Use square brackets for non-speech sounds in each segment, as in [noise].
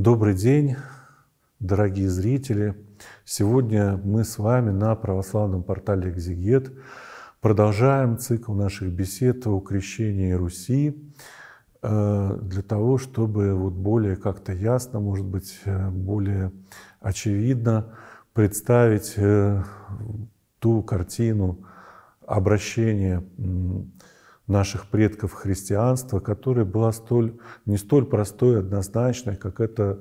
Добрый день, дорогие зрители. Сегодня мы с вами на православном портале «Экзегет» продолжаем цикл наших бесед о крещении Руси э, для того, чтобы вот более как-то ясно, может быть, э, более очевидно представить э, ту картину обращения наших предков христианства, которое было столь, не столь простой и однозначной, как это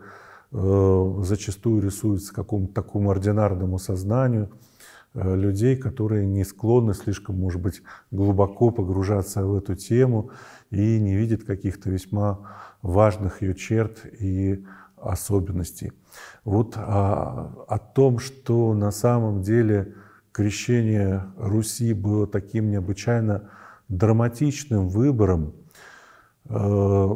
э, зачастую рисуется какому-то такому ординарному сознанию э, людей, которые не склонны слишком, может быть, глубоко погружаться в эту тему и не видят каких-то весьма важных ее черт и особенностей. Вот о, а, о том, что на самом деле крещение Руси было таким необычайно драматичным выбором, э,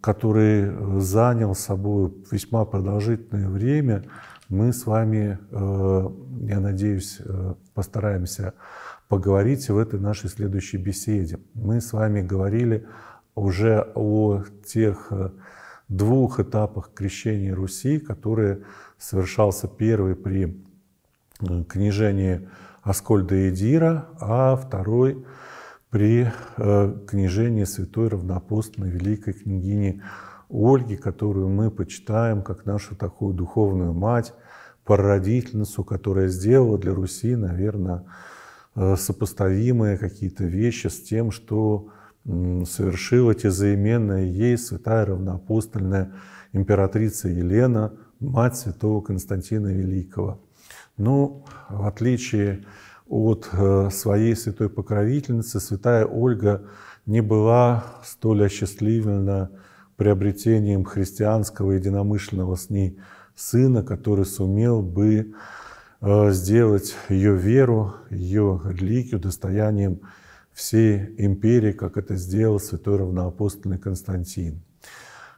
который занял собой весьма продолжительное время, мы с вами, э, я надеюсь, э, постараемся поговорить в этой нашей следующей беседе. Мы с вами говорили уже о тех двух этапах крещения Руси, которые совершался первый при княжении Аскольда и Дира, а второй – при э, княжении святой равнопостной великой княгини Ольги, которую мы почитаем как нашу такую духовную мать, прародительницу, которая сделала для Руси, наверное, э, сопоставимые какие-то вещи с тем, что совершила тезаименная ей святая равноапостольная императрица Елена, мать святого Константина Великого. Но ну, в отличие от от э, своей святой покровительницы, святая Ольга не была столь осчастливлена приобретением христианского единомышленного с ней сына, который сумел бы э, сделать ее веру, ее религию достоянием всей империи, как это сделал святой равноапостольный Константин.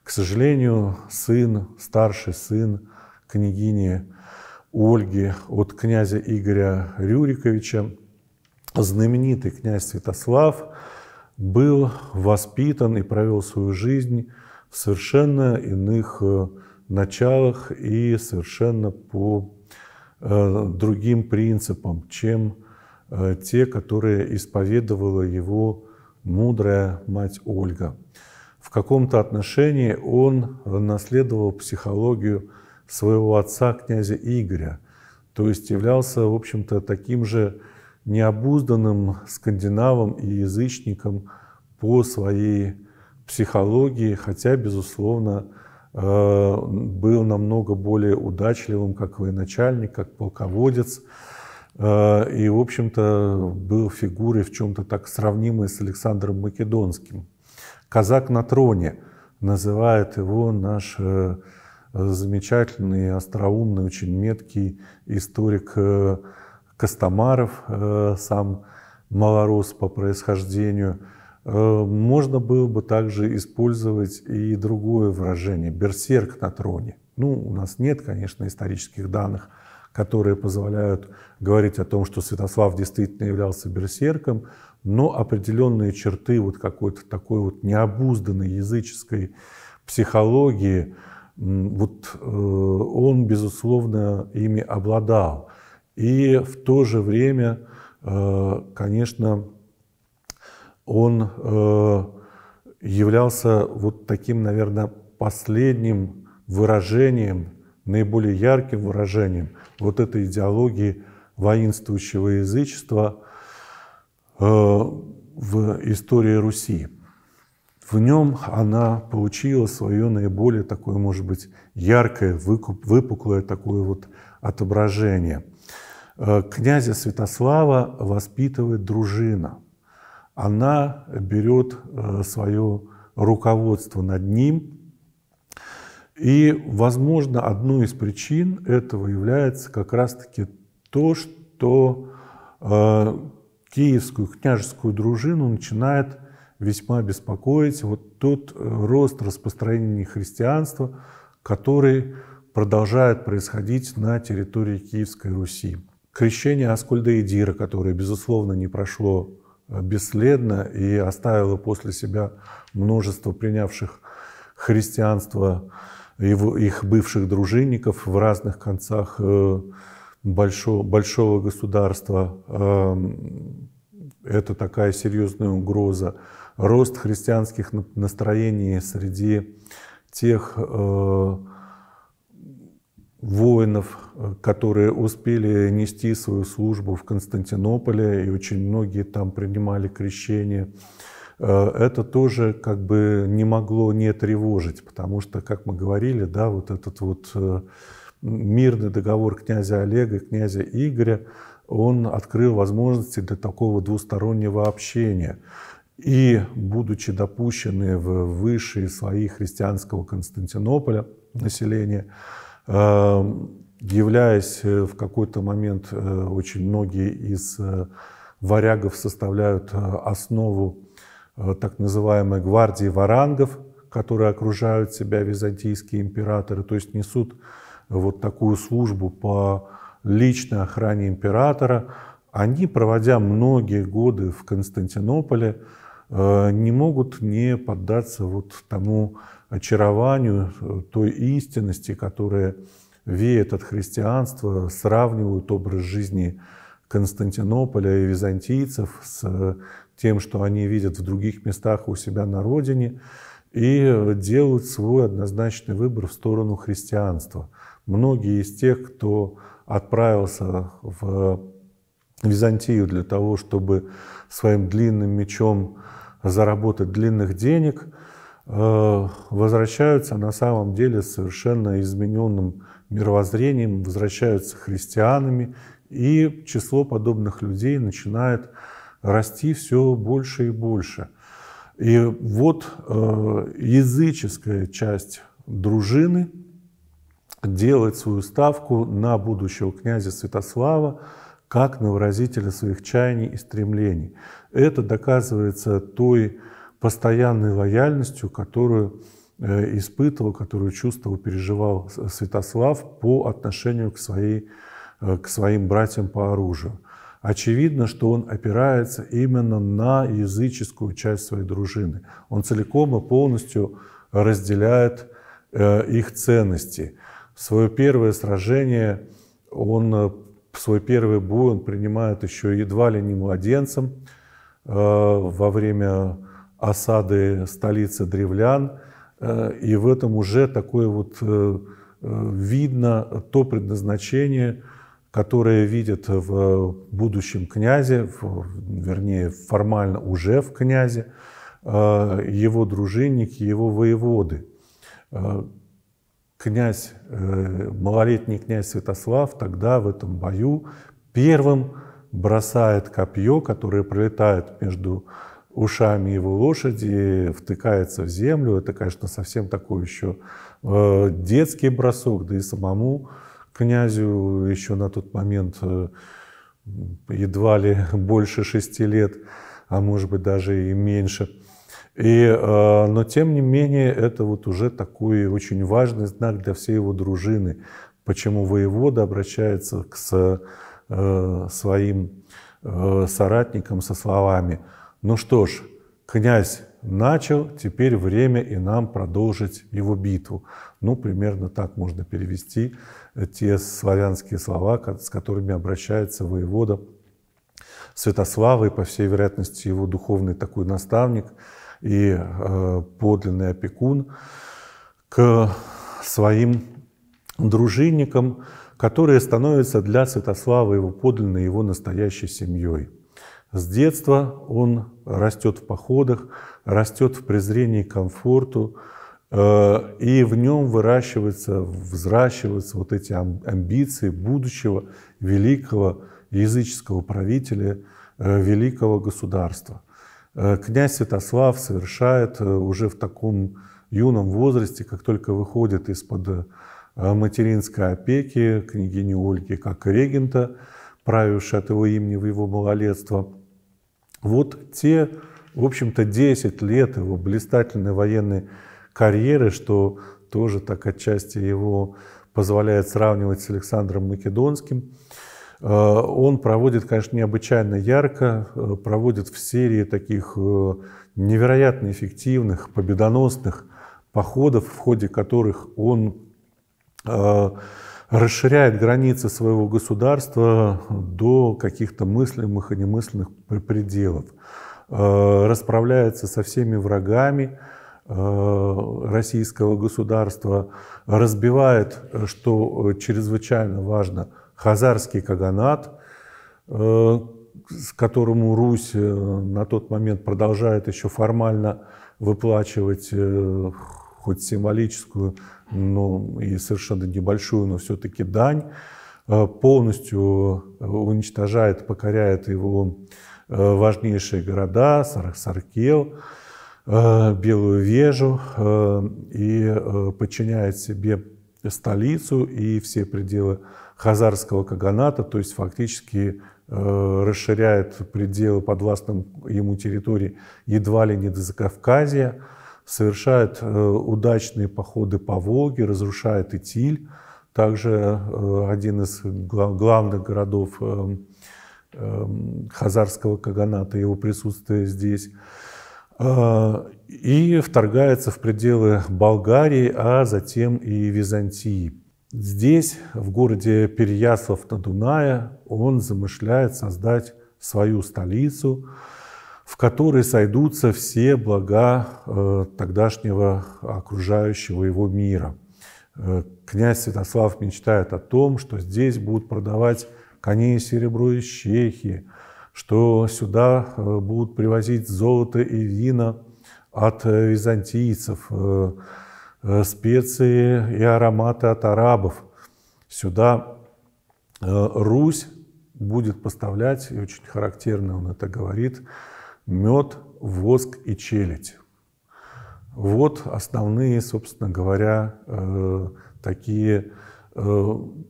К сожалению, сын, старший сын княгини Ольги от князя Игоря Рюриковича. Знаменитый князь Святослав был воспитан и провел свою жизнь в совершенно иных э, началах и совершенно по э, другим принципам, чем э, те, которые исповедовала его мудрая мать Ольга. В каком-то отношении он наследовал психологию своего отца, князя Игоря, то есть являлся, в общем-то, таким же необузданным скандинавом и язычником по своей психологии, хотя, безусловно, э, был намного более удачливым как военачальник, как полководец, э, и, в общем-то, был фигурой в чем-то так сравнимой с Александром Македонским. «Казак на троне» называет его наш э, замечательный, остроумный, очень меткий историк э, Костомаров, э, сам малорос по происхождению. Э, можно было бы также использовать и другое выражение – берсерк на троне. Ну, у нас нет, конечно, исторических данных, которые позволяют говорить о том, что Святослав действительно являлся берсерком, но определенные черты вот какой-то такой вот необузданной языческой психологии – вот э, он, безусловно, ими обладал. И в то же время, э, конечно, он э, являлся вот таким, наверное, последним выражением, наиболее ярким выражением вот этой идеологии воинствующего язычества в истории Руси в нем она получила свое наиболее такое, может быть, яркое, выпуклое такое вот отображение. Э, князя Святослава воспитывает дружина. Она берет э, свое руководство над ним. И, возможно, одной из причин этого является как раз-таки то, что э, киевскую княжескую дружину начинает весьма беспокоить вот тот э, рост распространения христианства, который продолжает происходить на территории Киевской Руси. Крещение Аскольда и Дира, которое, безусловно, не прошло э, бесследно и оставило после себя множество принявших христианство его, их бывших дружинников в разных концах э, большого, большого государства. Эм, это такая серьезная угроза рост христианских настроений среди тех э, воинов, которые успели нести свою службу в Константинополе, и очень многие там принимали крещение, э, это тоже как бы не могло не тревожить, потому что, как мы говорили, да, вот этот вот э, мирный договор князя Олега и князя Игоря, он открыл возможности для такого двустороннего общения и, будучи допущены в высшие слои христианского Константинополя населения, эм, являясь э, в какой-то момент, э, очень многие из э, варягов составляют основу так называемой гвардии варангов, которые окружают себя византийские императоры, то есть несут вот такую службу по личной охране императора. Они, проводя многие годы в Константинополе, Э, не могут не поддаться вот тому очарованию, э, той истинности, которая веет от христианства, сравнивают образ жизни Константинополя и византийцев с э, тем, что они видят в других местах у себя на родине, и делают свой однозначный выбор в сторону христианства. Многие из тех, кто отправился в Византию для того, чтобы своим длинным мечом заработать длинных денег, э, возвращаются на самом деле с совершенно измененным мировоззрением, возвращаются христианами, и число подобных людей начинает расти все больше и больше. И вот э, языческая часть дружины делает свою ставку на будущего князя Святослава, как на выразителя своих чаяний и стремлений. Это доказывается той постоянной лояльностью, которую э, испытывал, которую чувствовал, переживал Святослав по отношению к, своей, э, к своим братьям по оружию. Очевидно, что он опирается именно на языческую часть своей дружины. Он целиком и полностью разделяет э, их ценности. Свое первое сражение он свой первый бой он принимает еще едва ли не младенцем э, во время осады столицы древлян. Э, и в этом уже такое вот э, видно то предназначение, которое видят в будущем князе, вернее, формально уже в князе, его дружинники, его воеводы князь, э, малолетний князь Святослав тогда в этом бою первым бросает копье, которое пролетает между ушами его лошади, втыкается в землю. Это, конечно, совсем такой еще э, детский бросок, да и самому князю еще на тот момент э, едва ли больше шести лет, а может быть даже и меньше – и, э, но тем не менее, это вот уже такой очень важный знак для всей его дружины, почему воевода обращается к с, э, своим э, соратникам со словами «Ну что ж, князь начал, теперь время и нам продолжить его битву». Ну, примерно так можно перевести э, те славянские слова, с которыми обращается воевода Святослава и, по всей вероятности, его духовный такой наставник – и э, подлинный опекун к своим дружинникам, которые становятся для Святослава его подлинной, его настоящей семьей. С детства он растет в походах, растет в презрении к комфорту, э, и в нем выращиваются, взращиваются вот эти амбиции будущего великого языческого правителя, э, великого государства – Э, князь Святослав совершает э, уже в таком юном возрасте, как только выходит из-под э, материнской опеки княгини Ольги как регента, правившей от его имени в его малолетство. Вот те, в общем-то, 10 лет его блистательной военной карьеры, что тоже так отчасти его позволяет сравнивать с Александром Македонским, Э, он проводит, конечно, необычайно ярко, э, проводит в серии таких э, невероятно эффективных, победоносных походов, в ходе которых он расширяет границы своего государства до каких-то мыслимых и немыслимых пределов, расправляется со всеми врагами российского государства, разбивает, что чрезвычайно важно – хазарский каганат, э, с которому Русь э, на тот момент продолжает еще формально выплачивать э, хоть символическую, но и совершенно небольшую, но все-таки дань, полностью уничтожает, покоряет его важнейшие города, Саркел, Белую Вежу и подчиняет себе столицу и все пределы хазарского каганата, то есть фактически э, расширяет пределы подвластным ему территории едва ли не до Закавказья, совершает э, удачные походы по Волге, разрушает Итиль, также э, один из главных городов хазарского каганата, его присутствие здесь, и вторгается в пределы Болгарии, а затем и Византии. Здесь, в городе Переяслав на Дунае, он замышляет создать свою столицу, в которой сойдутся все блага э, тогдашнего окружающего его мира. Э, князь Святослав мечтает о том, что здесь будут продавать коней, серебро и Чехии, что сюда э, будут привозить золото и вина от э, византийцев, э, Э, специи и ароматы от арабов. Сюда э, Русь будет поставлять, и очень характерно он это говорит, мед, воск и челядь. Вот основные, собственно говоря, э, такие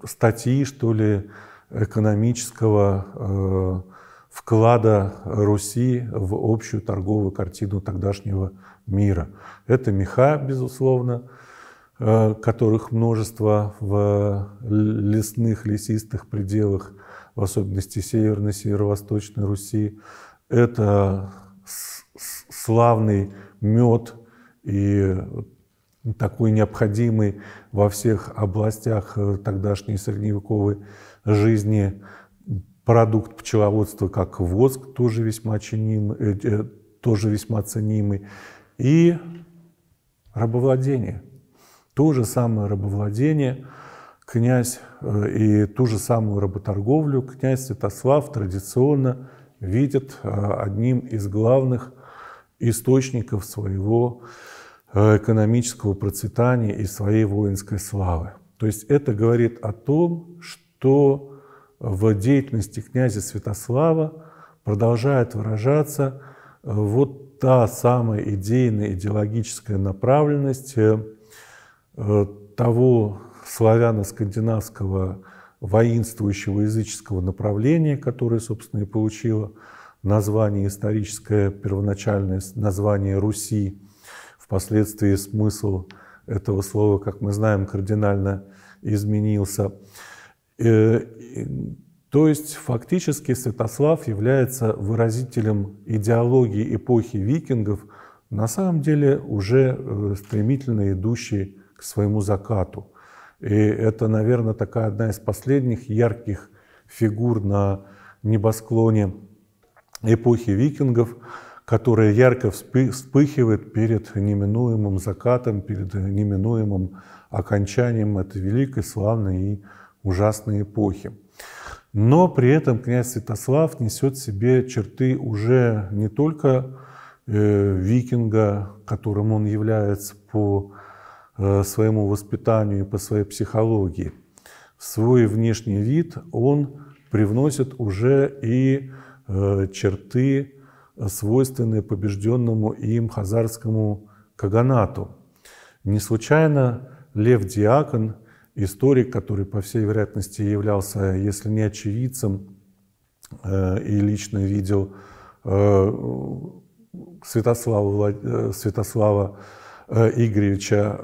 статьи, что ли, экономического вклада Руси в общую торговую картину тогдашнего мира. Это меха, безусловно, э, которых множество в лесных, лесистых пределах, в особенности Северной, Северо-Восточной Руси. Это славный мед и такой необходимый во всех областях э, тогдашней средневековой жизни продукт пчеловодства, как воск, тоже весьма чиним, э, тоже весьма ценимый. И рабовладение. То же самое рабовладение князь э, и ту же самую работорговлю князь Святослав традиционно видит э, одним из главных источников своего э, экономического процветания и своей воинской славы. То есть это говорит о том, что в деятельности князя Святослава продолжает выражаться вот та самая идейная идеологическая направленность э, того славяно-скандинавского воинствующего языческого направления, которое, собственно, и получило название историческое, первоначальное название Руси, впоследствии смысл этого слова, как мы знаем, кардинально изменился. Э, то есть фактически Святослав является выразителем идеологии эпохи викингов, на самом деле уже э, стремительно идущей к своему закату. И это, наверное, такая одна из последних ярких фигур на небосклоне эпохи викингов, которая ярко вспыхивает перед неминуемым закатом, перед неминуемым окончанием этой великой, славной и ужасной эпохи. Но при этом князь Святослав несет в себе черты уже не только э, викинга, которым он является по э, своему воспитанию и по своей психологии. В свой внешний вид он привносит уже и э, черты, э, свойственные побежденному им хазарскому каганату. Не случайно Лев Диакон историк, который, по всей вероятности, являлся, если не очевидцем, э, и лично видел э, Святослава, э, Святослава Игоревича,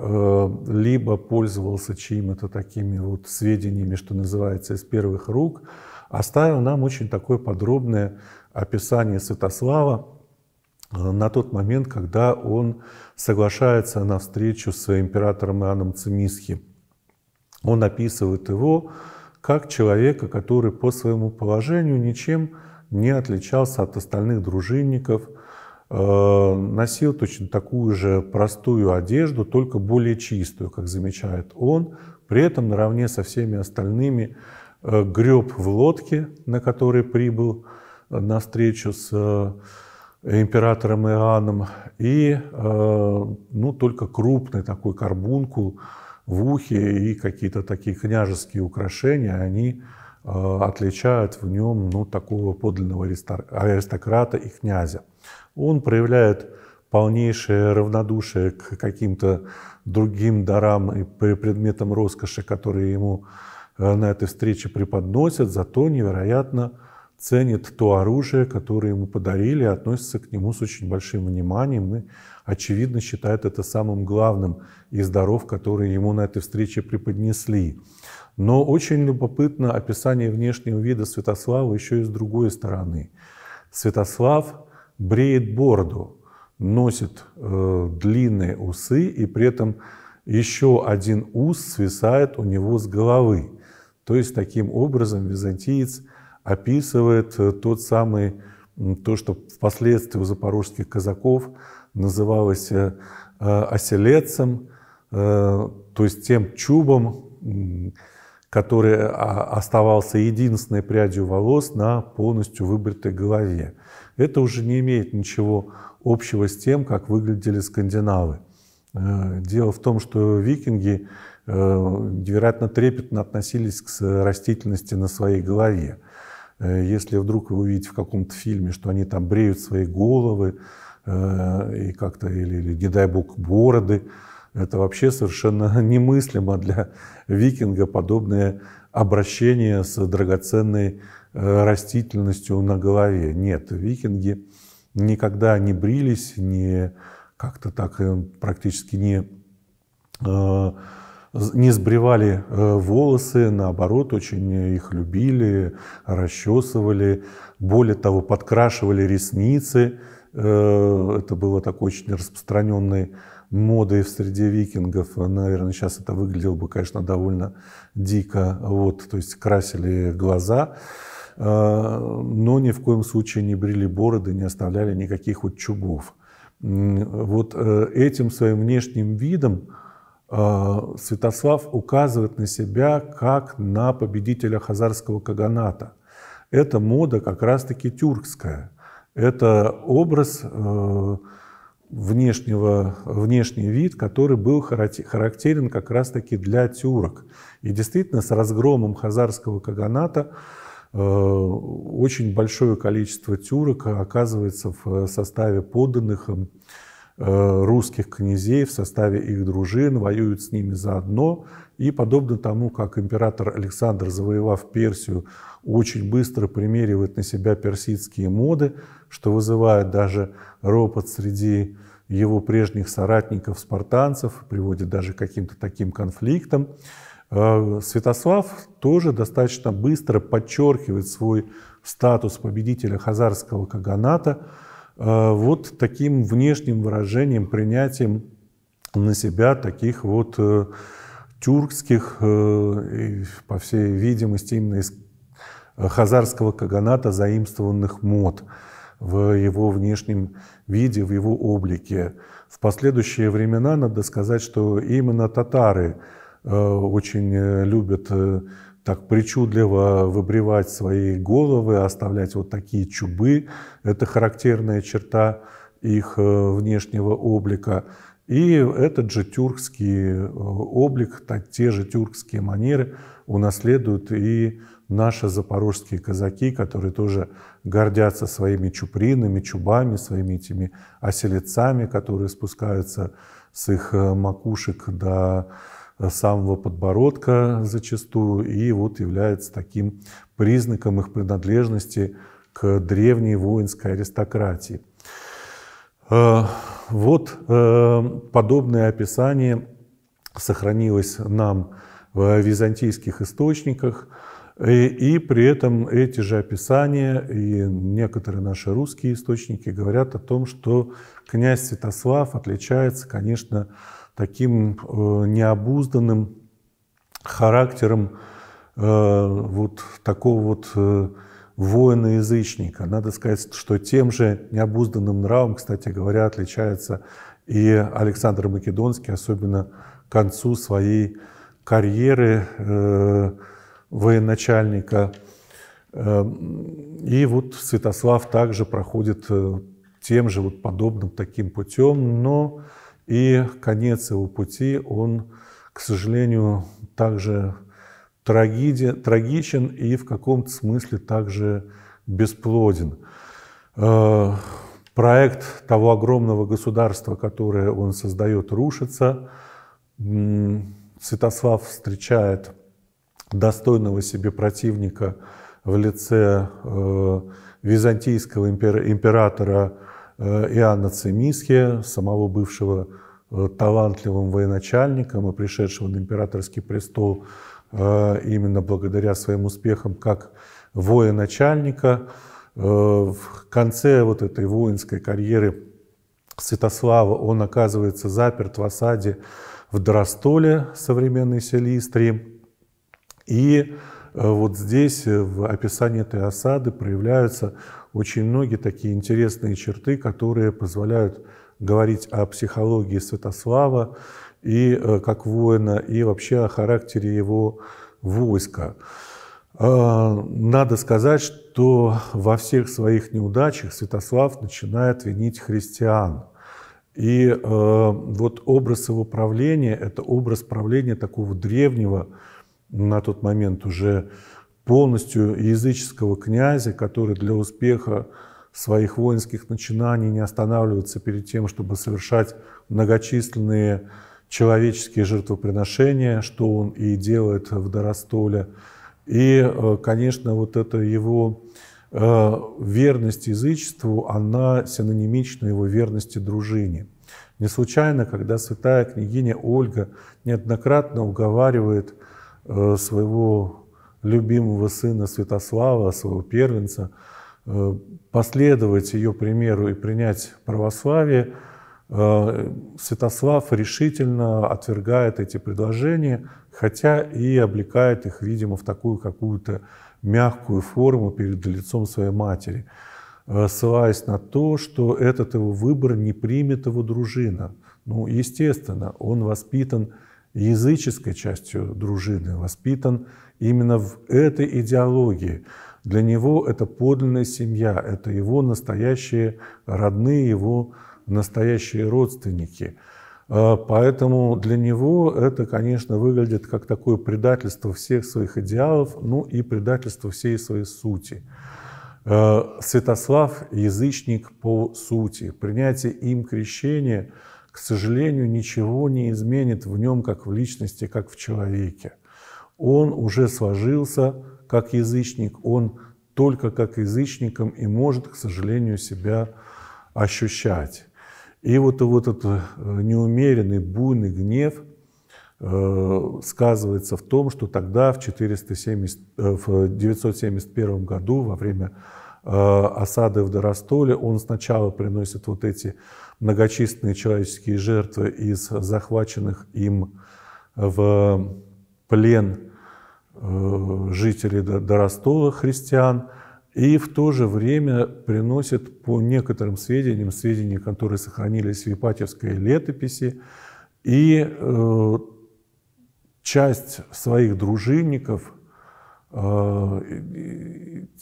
либо пользовался чьими-то такими вот сведениями, что называется, из первых рук, оставил нам очень такое подробное описание Святослава на тот момент, когда он соглашается на встречу с императором Иоанном Цимисхим. Он описывает его как человека, который по своему положению ничем не отличался от остальных дружинников, э, носил точно такую же простую одежду, только более чистую, как замечает он, при этом наравне со всеми остальными э, греб в лодке, на которой прибыл на встречу с э, императором Иоанном, и ну, только крупный такой карбункул, в ухе и какие-то такие княжеские украшения, они э, отличают в нем ну, такого подлинного аристократа и князя. Он проявляет полнейшее равнодушие к каким-то другим дарам и предметам роскоши, которые ему э, на этой встрече преподносят, зато невероятно ценит то оружие, которое ему подарили, относится к нему с очень большим вниманием и, очевидно, считает это самым главным из даров, которые ему на этой встрече преподнесли. Но очень любопытно описание внешнего вида Святослава еще и с другой стороны. Святослав бреет бороду, носит э, длинные усы, и при этом еще один ус свисает у него с головы. То есть таким образом византиец – описывает э, тот самый, то, что впоследствии у запорожских казаков называлось э, э, оселецем, то есть тем чубом, который а, оставался единственной прядью волос на полностью выбритой голове. Это уже не имеет ничего общего с тем, как выглядели скандинавы. Дело в том, что викинги невероятно трепетно относились к растительности на своей голове. Э, если вдруг вы увидите в каком-то фильме, что они там бреют свои головы э, и как-то, или, или, не дай бог, бороды, это вообще совершенно [laughs] немыслимо для викинга подобное обращение с драгоценной э, растительностью на голове. Нет, викинги никогда не брились, не как-то так практически не не сбривали э, волосы, наоборот, очень их любили, расчесывали, более того, подкрашивали ресницы. Э, это было такой очень распространенной модой в среде викингов. Наверное, сейчас это выглядело бы, конечно, довольно дико. Вот, то есть красили глаза э, но ни в коем случае не брили бороды, не оставляли никаких вот чубов. Вот этим своим внешним видом а, Святослав указывает на себя как на победителя хазарского каганата. Эта мода как раз-таки тюркская. Это образ э, внешнего, внешний вид, который был характерен как раз-таки для тюрок. И действительно, с разгромом хазарского каганата э, очень большое количество тюрок оказывается в составе подданных Э, русских князей в составе их дружин, воюют с ними заодно. И подобно тому, как император Александр, завоевав Персию, очень быстро примеривает на себя персидские моды, что вызывает даже ропот среди его прежних соратников, спартанцев, приводит даже к каким-то таким конфликтам. Э, Святослав тоже достаточно быстро подчеркивает свой статус победителя хазарского каганата – Э, вот таким внешним выражением, принятием на себя таких вот э, тюркских, э, по всей видимости, именно из хазарского каганата заимствованных мод в его внешнем виде, в его облике. В последующие времена надо сказать, что именно татары очень любят так причудливо выбривать свои головы, оставлять вот такие чубы. Это характерная черта их э, внешнего облика. И этот же тюркский э, облик, так, те же тюркские манеры унаследуют и наши запорожские казаки, которые тоже гордятся своими чупринами, чубами, своими этими оселецами, которые спускаются с их э, макушек до самого подбородка зачастую, и вот является таким признаком их принадлежности к древней воинской аристократии. Э, вот э, подобное описание сохранилось нам в византийских источниках, и, э, и при этом эти же описания и некоторые наши русские источники говорят о том, что князь Святослав отличается, конечно, таким э, необузданным характером э, вот такого вот э, воина-язычника. Надо сказать, что тем же необузданным нравом, кстати говоря, отличается и Александр Македонский, особенно к концу своей карьеры военачальника. И вот Святослав также проходит тем же вот подобным таким путем, но и конец его пути, он, к сожалению, также трагиди, трагичен и в каком-то смысле также бесплоден. Э, проект того огромного государства, которое он создает, рушится. Святослав встречает достойного себе противника в лице э, византийского императора Э, Иоанна Цимиски, самого бывшего э, талантливым военачальником и пришедшего на императорский престол э, именно благодаря своим успехам как военачальника. В конце вот этой воинской карьеры Святослава он оказывается заперт в осаде в Дростоле, современной Селистрии. И Э, вот здесь э, в описании этой осады проявляются очень многие такие интересные черты, которые позволяют говорить о психологии Святослава и э, как воина, и вообще о характере его войска. Надо сказать, что во всех своих неудачах Святослав начинает винить христиан. И вот образ его правления – это образ правления такого древнего, на тот момент уже полностью языческого князя, который для успеха своих воинских начинаний не останавливается перед тем, чтобы совершать многочисленные человеческие жертвоприношения, что он и делает в Доростоле. И, э, конечно, вот эта его э, верность язычеству, она синонимична его верности дружине. Не случайно, когда святая княгиня Ольга неоднократно уговаривает Э, своего любимого сына Святослава, своего первенца, э, последовать ее примеру и принять православие, э, Святослав решительно отвергает эти предложения, хотя и облекает их, видимо, в такую какую-то мягкую форму перед лицом своей матери, ссылаясь на то, что этот его выбор не примет его дружина. Ну, естественно, он воспитан языческой частью дружины, воспитан именно в этой идеологии. Для него это подлинная семья, это его настоящие родные, его настоящие родственники. А, поэтому для него это, конечно, выглядит как такое предательство всех своих идеалов, ну и предательство всей своей сути. А, Святослав – язычник по сути. Принятие им крещения – к сожалению, ничего не изменит в нем, как в личности, как в человеке. Он уже сложился как язычник, он только как язычником и может, к сожалению, себя ощущать. И вот, вот этот э, неумеренный, буйный гнев э, сказывается в том, что тогда, в, 470, э, в 971 году, во время э, осады в Доростоле, он сначала приносит вот эти многочисленные человеческие жертвы из захваченных им в плен э, жителей Доростова, христиан, и в то же время приносит по некоторым сведениям, сведения, которые сохранились в Ипатьевской летописи, и э, часть своих дружинников – Э,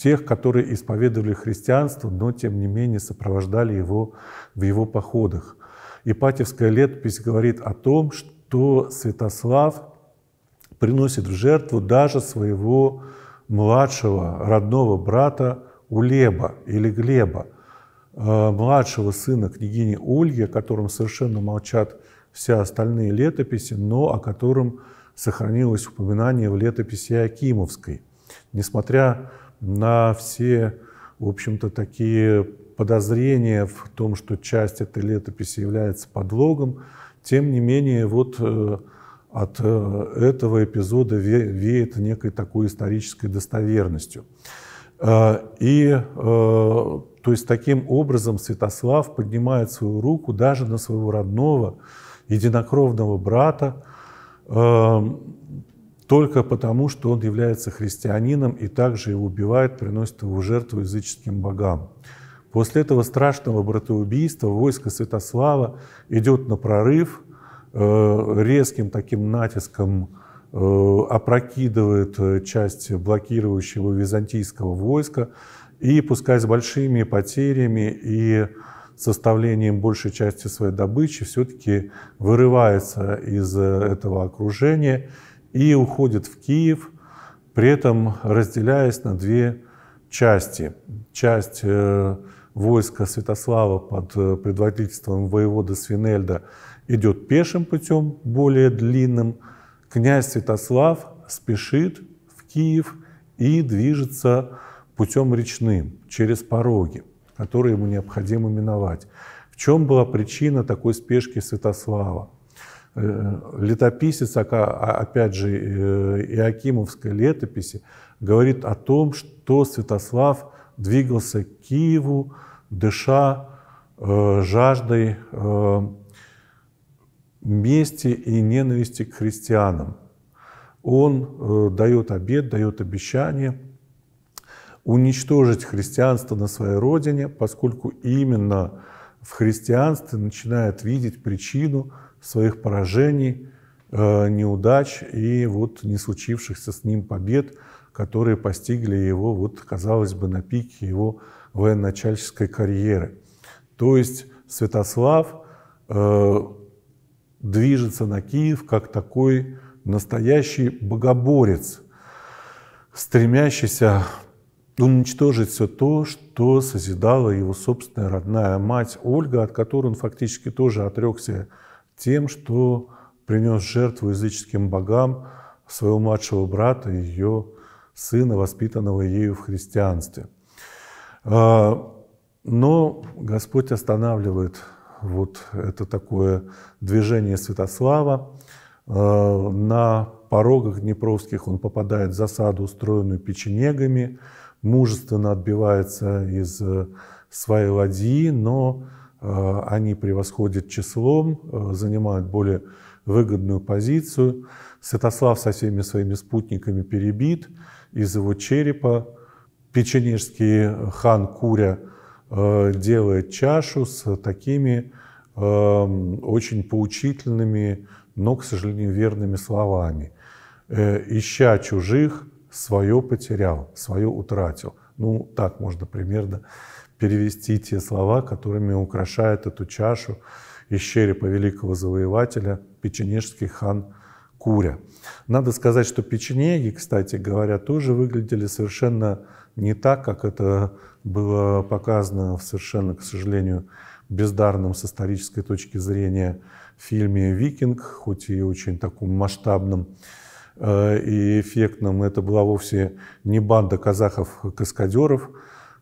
тех, которые исповедовали христианство, но тем не менее сопровождали его в его походах. Ипатьевская летопись говорит о том, что Святослав приносит в жертву даже своего младшего родного брата Улеба или Глеба, э, младшего сына княгини Ольги, о котором совершенно молчат все остальные летописи, но о котором сохранилось упоминание в летописи Акимовской. Несмотря на все, в общем-то, такие подозрения в том, что часть этой летописи является подлогом, тем не менее, вот э, от э, этого эпизода веет некой такой исторической достоверностью. Э, и, то есть, таким образом Святослав поднимает свою руку даже на своего родного единокровного брата, Эм, только потому, что он является христианином и также его убивают, приносят его жертву языческим богам. После этого страшного братоубийства войско Святослава идет на прорыв, э, резким таким натиском э, опрокидывает э, часть блокирующего византийского войска, и пускай с большими потерями и составлением большей части своей добычи все-таки вырывается из э, этого окружения и уходит в Киев, при этом разделяясь на две части. Часть э, войска Святослава под э, предводительством воевода Свинельда идет пешим путем, более длинным. Князь Святослав спешит в Киев и движется путем речным, через пороги которые ему необходимо миновать. В чем была причина такой спешки Святослава? Э, летописец, опять же, э, Иакимовской летописи, говорит о том, что Святослав двигался к Киеву, дыша э, жаждой мести и ненависти к христианам. Он дает обед, дает обещание – уничтожить христианство на своей родине, поскольку именно в христианстве начинает видеть причину своих поражений, э, неудач и вот не случившихся с ним побед, которые постигли его, вот, казалось бы, на пике его военачальческой карьеры. То есть Святослав э, движется на Киев как такой настоящий богоборец, стремящийся уничтожить все то, что созидала его собственная родная мать Ольга, от которой он фактически тоже отрекся тем, что принес жертву языческим богам своего младшего брата, и ее сына, воспитанного ею в христианстве. А, но Господь останавливает вот это такое движение Святослава. А, на порогах Днепровских он попадает в засаду, устроенную печенегами – мужественно отбивается из э, своей ладьи, но э, они превосходят числом, э, занимают более выгодную позицию. Святослав со всеми своими спутниками перебит, из его черепа печенежский хан Куря делает чашу с такими очень поучительными, но, к сожалению, верными словами. «Ища чужих, свое потерял, свое утратил. Ну, так можно примерно перевести те слова, которыми украшает эту чашу из черепа великого завоевателя печенежский хан Куря. Надо сказать, что печенеги, кстати говоря, тоже выглядели совершенно не так, как это было показано в совершенно, к сожалению, бездарном с исторической точки зрения фильме «Викинг», хоть и очень таком масштабном Э, и эффектным. Это была вовсе не банда казахов-каскадеров,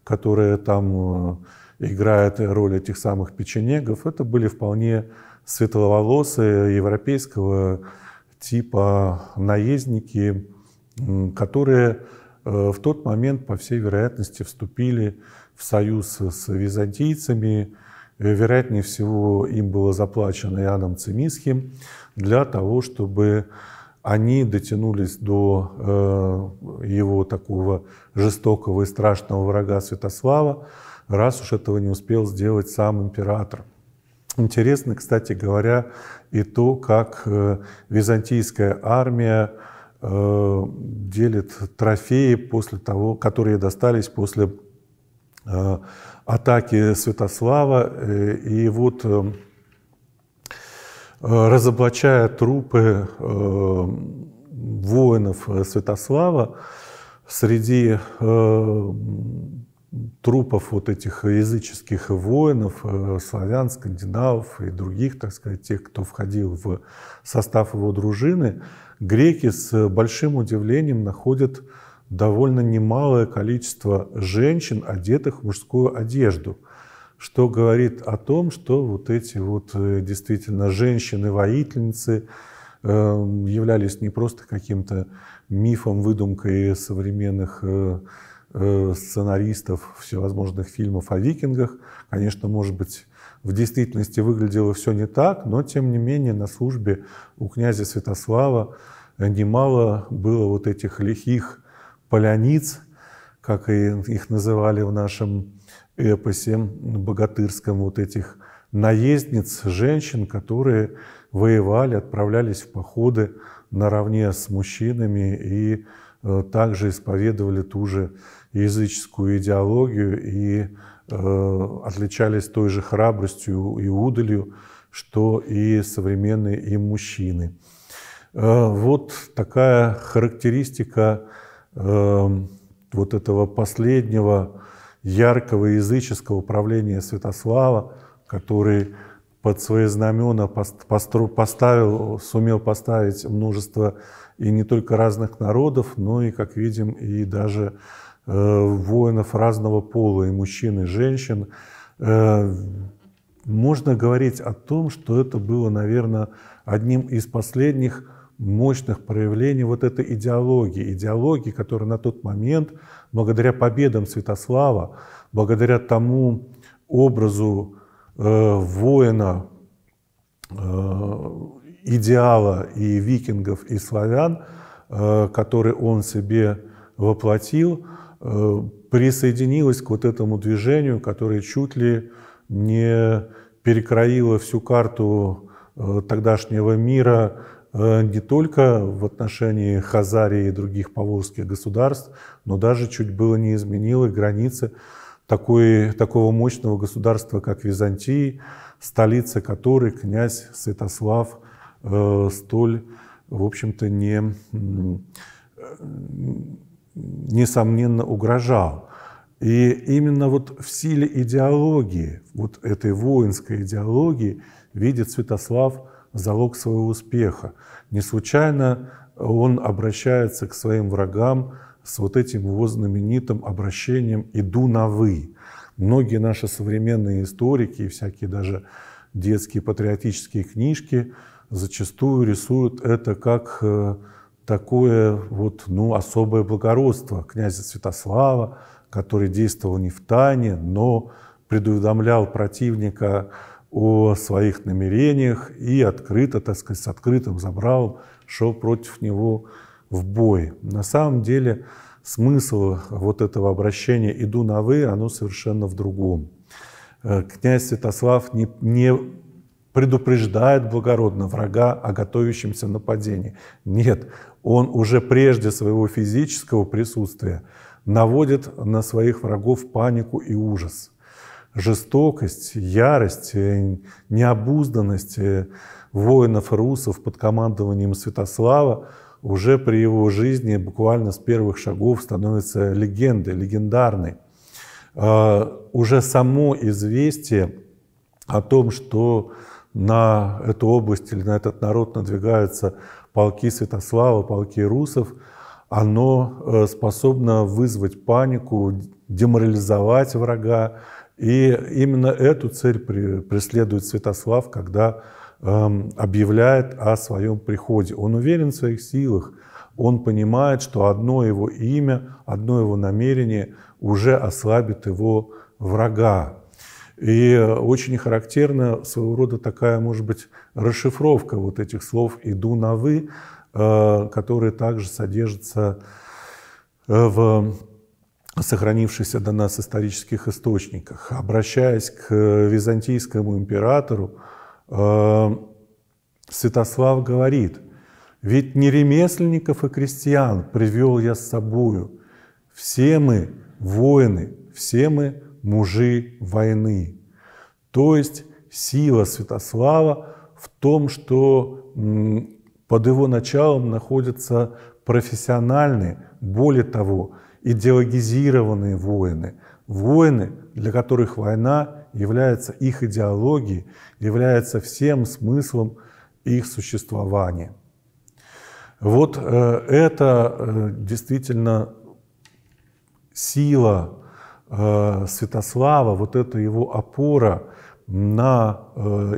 которые там э, играют роль этих самых печенегов. Это были вполне светловолосые европейского типа наездники, которые э, в тот момент, по всей вероятности, вступили в союз с византийцами. Вероятнее всего, им было заплачено Иоанном Цимисхим для того, чтобы они дотянулись до э, его такого жестокого и страшного врага Святослава, раз уж этого не успел сделать сам император. Интересно, кстати говоря, и то, как э, византийская армия э, делит трофеи после того, которые достались после атаки Святослава. И вот Э, разоблачая трупы э, воинов э, Святослава, среди трупов вот этих языческих воинов, славян, скандинавов и других, так сказать, тех, кто входил в состав его дружины, греки с большим удивлением находят довольно немалое количество женщин, одетых в мужскую одежду – что говорит о том, что вот эти вот э, действительно женщины-воительницы эм, являлись не просто каким-то мифом, выдумкой современных э, э, сценаристов всевозможных фильмов о викингах. Конечно, может быть, в действительности выглядело все не так, но тем не менее на службе у князя Святослава немало было вот этих лихих поляниц, как и их называли в нашем эпосе богатырском вот этих наездниц, женщин, которые воевали, отправлялись в походы наравне с мужчинами и э, также исповедовали ту же языческую идеологию и э, отличались той же храбростью и удалью, что и современные им мужчины. Э, вот такая характеристика эм, вот этого последнего яркого языческого правления Святослава, который под свои знамена поставил, сумел поставить множество и не только разных народов, но и, как видим, и даже э, воинов разного пола, и мужчин, и женщин. Э, можно говорить о том, что это было, наверное, одним из последних мощных проявлений вот этой идеологии, идеологии, которая на тот момент, благодаря победам Святослава, благодаря тому образу э, воина, э, идеала и викингов, и славян, э, который он себе воплотил, э, присоединилась к вот этому движению, которое чуть ли не перекроило всю карту э, тогдашнего мира Э, не только в отношении Хазарии и других поволжских государств, но даже чуть было не изменило границы такой, такого мощного государства, как Византии, столица которой князь Святослав э, столь, в общем-то, не, э, несомненно угрожал. И именно вот в силе идеологии, вот этой воинской идеологии, видит Святослав – залог своего успеха. Не случайно он обращается к своим врагам с вот этим его знаменитым обращением «иду на вы». Многие наши современные историки и всякие даже детские патриотические книжки зачастую рисуют это как э, такое вот, ну, особое благородство князя Святослава, который действовал не в тайне, но предуведомлял противника о своих намерениях и открыто, так сказать, с открытым забрал, шел против него в бой. На самом деле смысл вот этого обращения «иду на вы» оно совершенно в другом. Э, князь Святослав не, не предупреждает благородно врага о готовящемся нападении. Нет, он уже прежде своего физического присутствия наводит на своих врагов панику и ужас – жестокость, ярость, э, необузданность э, воинов русов под командованием Святослава уже при его жизни буквально с первых шагов становится легендой, легендарной. А, уже само известие о том, что на эту область или на этот народ надвигаются полки Святослава, полки русов, оно э, способно вызвать панику, деморализовать врага, и именно эту цель преследует Святослав, когда эм, объявляет о своем приходе. Он уверен в своих силах, он понимает, что одно его имя, одно его намерение уже ослабит его врага. И э, очень характерна своего рода такая, может быть, расшифровка вот этих слов «иду на вы», э, которые также содержатся э, в сохранившихся до нас исторических источниках. Обращаясь к э, византийскому императору, э, Святослав говорит, «Ведь не ремесленников и крестьян привел я с собою, все мы воины, все мы мужи войны». То есть сила Святослава в том, что под его началом находятся профессиональные, более того, идеологизированные войны, войны, для которых война является их идеологией, является всем смыслом их существования. Вот э, это э, действительно сила э, Святослава, вот это его опора на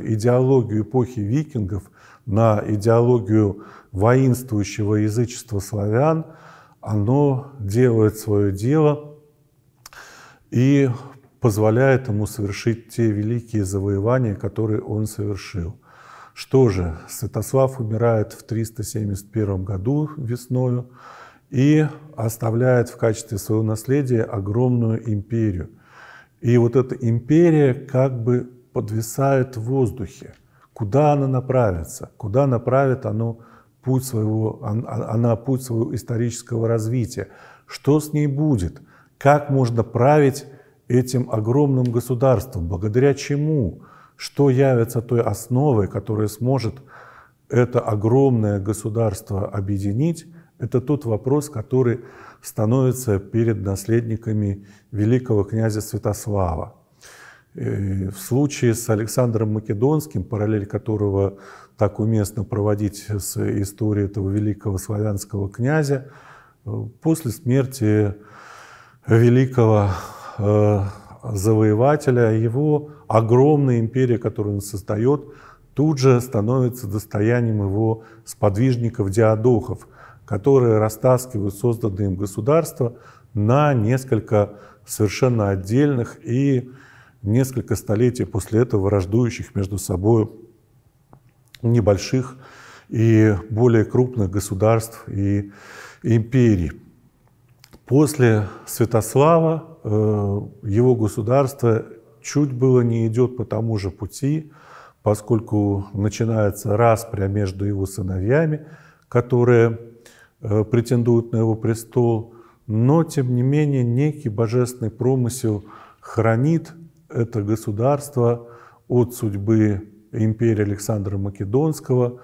идеологию эпохи викингов, на идеологию воинствующего язычества славян – оно делает свое дело и позволяет ему совершить те великие завоевания, которые он совершил. Что же, Святослав умирает в 371 году весною и оставляет в качестве своего наследия огромную империю. И вот эта империя как бы подвисает в воздухе. Куда она направится? Куда направит оно путь своего, она путь своего исторического развития. Что с ней будет? Как можно править этим огромным государством? Благодаря чему? Что явится той основой, которая сможет это огромное государство объединить? Это тот вопрос, который становится перед наследниками великого князя Святослава. Э, в случае с Александром Македонским, параллель которого так уместно проводить с историей этого великого славянского князя. Э, после смерти великого э, завоевателя его огромная империя, которую он создает, тут же становится достоянием его сподвижников-диадохов, которые растаскивают созданные им государство на несколько совершенно отдельных и несколько столетий после этого враждующих между собой небольших и более крупных государств и империй. После Святослава э, его государство чуть было не идет по тому же пути, поскольку начинается распря между его сыновьями, которые э, претендуют на его престол, но, тем не менее, некий божественный промысел хранит это государство от судьбы империи Александра Македонского,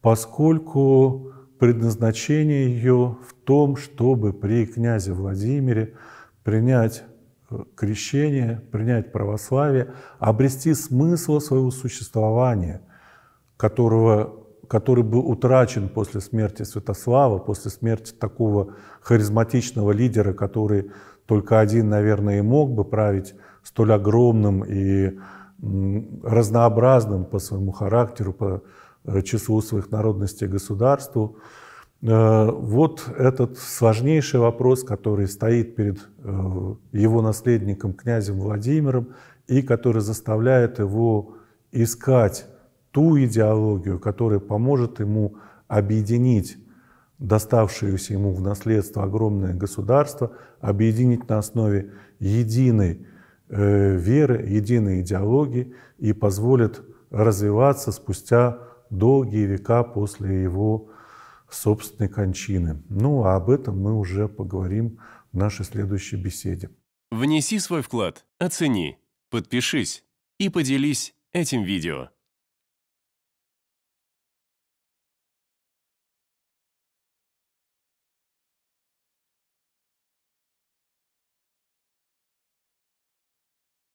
поскольку предназначение ее в том, чтобы при князе Владимире принять э, крещение, принять православие, обрести смысл своего существования, которого, который был утрачен после смерти Святослава, после смерти такого харизматичного лидера, который только один, наверное, и мог бы править столь огромным и разнообразным по своему характеру, по э, числу своих народностей государству. Э, вот этот сложнейший вопрос, который стоит перед э, его наследником князем Владимиром и который заставляет его искать ту идеологию, которая поможет ему объединить доставшееся ему в наследство огромное государство, объединить на основе единой Э, веры, единой идеологии и позволит развиваться спустя долгие века после его собственной кончины. Ну, а об этом мы уже поговорим в нашей следующей беседе. Внеси свой вклад, оцени, подпишись и поделись этим видео.